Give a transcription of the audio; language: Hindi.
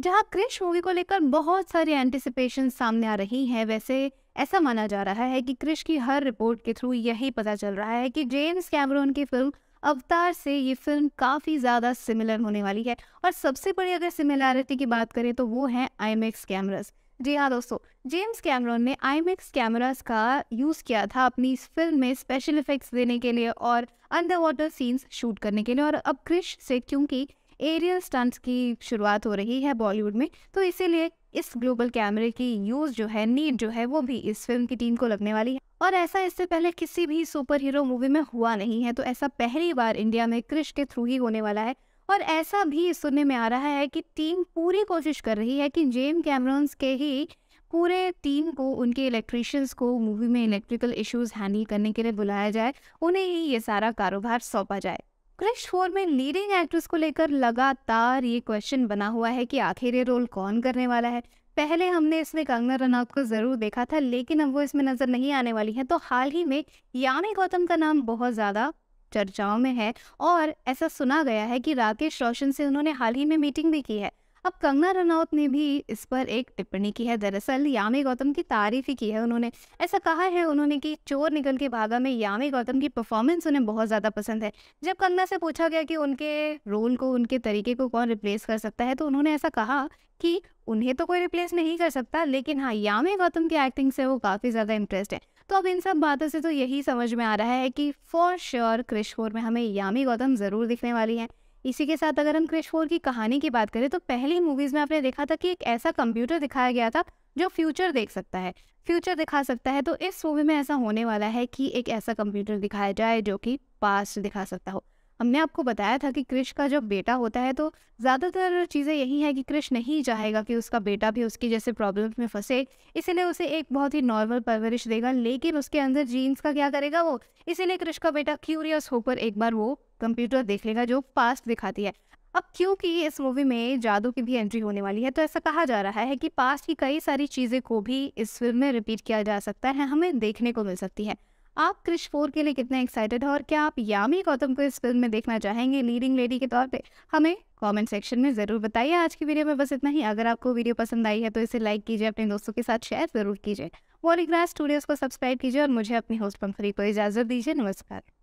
जहां क्रिश मूवी को लेकर बहुत सारी एंटिसिपेशन सामने आ रही हैं वैसे ऐसा माना जा रहा है कि क्रिश की हर रिपोर्ट के थ्रू यही पता चल रहा है कि जेम्स कैमरून की फिल्म अवतार से ये फिल्म काफ़ी ज़्यादा सिमिलर होने वाली है और सबसे बड़ी अगर सिमिलैरिटी की बात करें तो वो है आई मैक्स कैमराज जी हाँ दोस्तों जेम्स कैमरॉन ने आई मैक्स कैमराज का यूज़ किया था अपनी इस फिल्म में स्पेशल इफेक्ट्स देने के लिए और अंडर वाटर सीन्स शूट करने के लिए और अब क्रिश से क्योंकि एरियल स्टंट की शुरुआत हो रही है बॉलीवुड में तो इसीलिए इस ग्लोबल कैमरे की यूज़ जो है नीड जो है वो भी इस फिल्म की टीम को लगने वाली है और ऐसा इससे पहले किसी भी सुपर हीरो मूवी में हुआ नहीं है तो ऐसा पहली बार इंडिया में क्रिश के थ्रू ही होने वाला है और ऐसा भी सुनने में आ रहा है कि टीम पूरी कोशिश कर रही है कि जेम कैमरॉन्स के ही पूरे टीम को उनके इलेक्ट्रिशियंस को मूवी में इलेक्ट्रिकल इश्यूज हैंडल करने के लिए बुलाया जाए उन्हें ही ये सारा कारोबार सौंपा जाए क्रश फोर में लीडिंग एक्ट्रेस को लेकर लगातार ये क्वेश्चन बना हुआ है कि आखिर ये रोल कौन करने वाला है पहले हमने इसमें कंगना रनौत को ज़रूर देखा था लेकिन अब वो इसमें नज़र नहीं आने वाली है तो हाल ही में यामी गौतम का नाम बहुत ज़्यादा चर्चाओं में है और ऐसा सुना गया है कि राकेश रोशन से उन्होंने हाल ही में मीटिंग भी की है अब कंगना रनौत ने भी इस पर एक टिप्पणी की है दरअसल यामी गौतम की तारीफ ही की है उन्होंने ऐसा कहा है उन्होंने कि चोर निकल के भागा में यामी गौतम की परफॉर्मेंस उन्हें बहुत ज़्यादा पसंद है जब कंगना से पूछा गया कि उनके रोल को उनके तरीके को कौन रिप्लेस कर सकता है तो उन्होंने ऐसा कहा कि उन्हें तो कोई रिप्लेस नहीं कर सकता लेकिन हाँ यामी गौतम की एक्टिंग से वो काफ़ी ज़्यादा इंटरेस्ट है तो अब इन सब बातों से तो यही समझ में आ रहा है कि फॉर श्योर क्रिश में हमें यामी गौतम ज़रूर दिखने वाली है इसी के साथ अगर हम क्रिश फोर की कहानी की बात करें तो पहली मूवीज़ में आपने देखा था कि एक ऐसा कंप्यूटर दिखाया गया था जो फ्यूचर देख सकता है फ्यूचर दिखा सकता है तो इस मूवी में ऐसा होने वाला है कि एक ऐसा कंप्यूटर दिखाया जाए जो कि पास्ट दिखा सकता हो हमने आपको बताया था कि क्रिश का जब बेटा होता है तो ज़्यादातर चीज़ें यही है कि क्रिश नहीं चाहेगा कि उसका बेटा भी उसकी जैसे प्रॉब्लम में फंसे इसीलिए उसे एक बहुत ही नॉर्मल परवरिश देगा लेकिन उसके अंदर जीन्स का क्या करेगा वो इसीलिए क्रिश का बेटा क्यूरियस होकर एक बार वो कंप्यूटर देख लेगा जो पास्ट दिखाती है अब क्योंकि इस मूवी में जादू की भी एंट्री होने वाली है तो ऐसा कहा जा रहा है कि पास्ट की कई सारी चीज़ें को भी इस फिल्म में रिपीट किया जा सकता है हमें देखने को मिल सकती है आप क्रिश फोर के लिए कितने एक्साइटेड हो और क्या आप यामी गौतम को इस फिल्म में देखना चाहेंगे लीडिंग लेडी के तौर पे हमें कमेंट सेक्शन में ज़रूर बताइए आज की वीडियो में बस इतना ही अगर आपको वीडियो पसंद आई है तो इसे लाइक कीजिए अपने दोस्तों के साथ शेयर ज़रूर कीजिए वॉलीग्रास स्टूडियोज़ को सब्सक्राइब कीजिए और मुझे अपनी होस्ट पंखरी को इजाज़त दीजिए नमस्कार